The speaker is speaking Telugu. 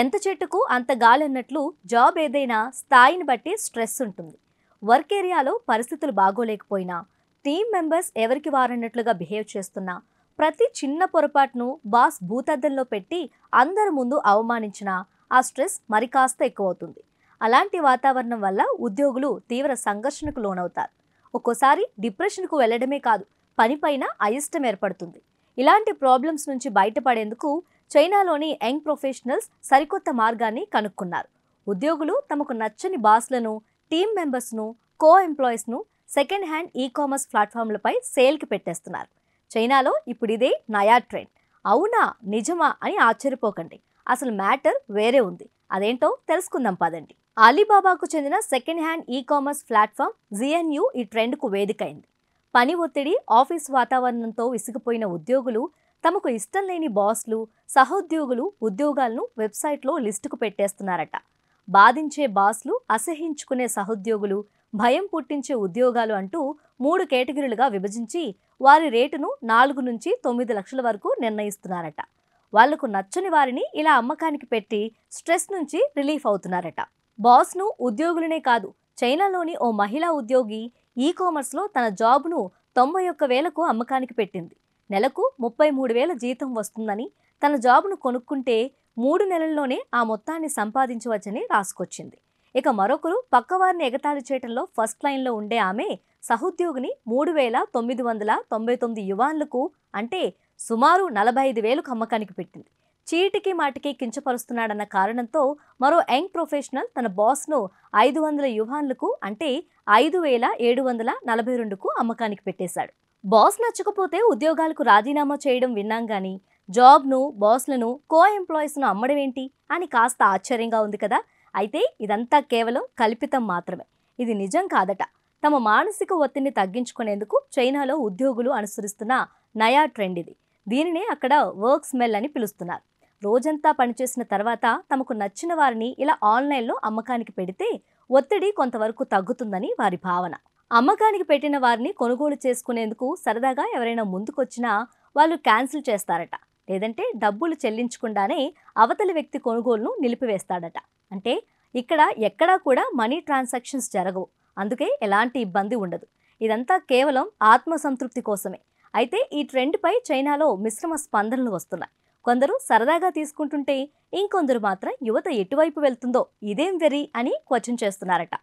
ఎంత చెట్టుకు అంత గాలి అన్నట్లు జాబ్ ఏదైనా స్థాయిని బట్టి స్ట్రెస్ ఉంటుంది వర్క్ ఏరియాలో పరిస్థితులు బాగోలేకపోయినా టీమ్ మెంబర్స్ ఎవరికి వారన్నట్లుగా బిహేవ్ చేస్తున్నా ప్రతి చిన్న పొరపాటును బాస్ భూతద్దంలో పెట్టి అందరి ముందు అవమానించినా ఆ స్ట్రెస్ మరి కాస్త ఎక్కువవుతుంది అలాంటి వాతావరణం వల్ల ఉద్యోగులు తీవ్ర సంఘర్షణకు లోనవుతారు ఒక్కోసారి డిప్రెషన్కు వెళ్ళడమే కాదు పనిపైన అయిష్టం ఏర్పడుతుంది ఇలాంటి ప్రాబ్లమ్స్ నుంచి బయటపడేందుకు చైనాలోని యంగ్ ప్రొఫెషనల్స్ సరికొత్త మార్గాన్ని కనుక్కున్నారు ఉద్యోగులు తమకు నచ్చని బాస్లను టీం మెంబర్స్ను కో ఎంప్లాయీస్ను సెకండ్ హ్యాండ్ ఈ కామర్స్ ప్లాట్ఫామ్లపై సేల్కి పెట్టేస్తున్నారు చైనాలో ఇప్పుడు ఇదే నయా ట్రెండ్ అవునా నిజమా అని ఆశ్చర్యపోకండి అసలు మ్యాటర్ వేరే ఉంది అదేంటో తెలుసుకుందాం పదండి అలీబాబాకు చెందిన second hand e commerce platform Xianyu ఈ ట్రెండ్కు వేదికైంది పని ఒత్తిడి ఆఫీస్ వాతావరణంతో విసిగిపోయిన ఉద్యోగులు తమకు ఇష్టం లేని బాస్లు సహోద్యోగులు ఉద్యోగాలను వెబ్సైట్లో లిస్టుకు పెట్టేస్తున్నారట బాధించే బాస్లు అసహించుకునే సహోద్యోగులు భయం పుట్టించే ఉద్యోగాలు అంటూ మూడు కేటగిరీలుగా విభజించి వారి రేటును నాలుగు నుంచి తొమ్మిది లక్షల వరకు నిర్ణయిస్తున్నారట వాళ్లకు నచ్చని వారిని ఇలా అమ్మకానికి పెట్టి స్ట్రెస్ నుంచి రిలీఫ్ అవుతున్నారట బాస్ను ఉద్యోగులనే కాదు చైనాలోని ఓ మహిళా ఉద్యోగి ఈ కామర్స్లో తన జాబ్ను తొంభై ఒక్క వేలకు అమ్మకానికి పెట్టింది నెలకు ముప్పై మూడు వేల జీతం వస్తుందని తన జాబ్ను కొనుక్కుంటే మూడు నెలల్లోనే ఆ మొత్తాన్ని సంపాదించవచ్చని రాసుకొచ్చింది ఇక మరొకరు పక్కవారిని ఎగతాళి చేయటంలో ఫస్ట్ లైన్లో ఉండే ఆమె సహోద్యోగిని మూడు వేల తొమ్మిది వందల తొంభై తొమ్మిది యువాన్లకు అంటే సుమారు నలభై ఐదు వేలకు అమ్మకానికి పెట్టింది చీటికి మాటికి కించపరుస్తున్నాడన్న కారణంతో మరో యంగ్ ప్రొఫెషనల్ తన బాస్ను ఐదు వందల యువాన్లకు అంటే ఐదు వేల ఏడు వందల నలభై రెండుకు అమ్మకానికి పెట్టేశాడు బాస్ నచ్చకపోతే ఉద్యోగాలకు రాజీనామా చేయడం విన్నాం కానీ జాబ్ను బాస్లను కో ఎంప్లాయీస్ను అమ్మడం ఏంటి అని కాస్త ఆశ్చర్యంగా ఉంది కదా అయితే ఇదంతా కేవలం కల్పితం మాత్రమే ఇది నిజం కాదట తమ మానసిక ఒత్తిడిని తగ్గించుకునేందుకు చైనాలో ఉద్యోగులు అనుసరిస్తున్న నయా ట్రెండ్ ఇది దీనినే అక్కడ వర్క్ స్మెల్ అని పిలుస్తున్నారు రోజంతా పనిచేసిన తర్వాత తమకు నచ్చిన వారిని ఇలా ఆన్లైన్లో అమ్మకానికి పెడితే ఒత్తిడి కొంతవరకు తగ్గుతుందని వారి భావన అమ్మకానికి పెట్టిన వారిని కొనుగోలు చేసుకునేందుకు సరదాగా ఎవరైనా ముందుకొచ్చినా వాళ్ళు క్యాన్సిల్ చేస్తారట లేదంటే డబ్బులు చెల్లించకుండానే అవతలి వ్యక్తి కొనుగోలును నిలిపివేస్తాడట అంటే ఇక్కడ ఎక్కడా కూడా మనీ ట్రాన్సాక్షన్స్ జరగవు అందుకే ఎలాంటి ఇబ్బంది ఉండదు ఇదంతా కేవలం ఆత్మసంతృప్తి కోసమే అయితే ఈ ట్రెండ్పై చైనాలో మిశ్రమ స్పందనలు వస్తున్నాయి కొందరు సరదాగా తీసుకుంటుంటే ఇంకొందరు మాత్రం యువత ఎటువైపు వెళ్తుందో ఇదేం వెరీ అని క్వశ్చన్ చేస్తున్నారట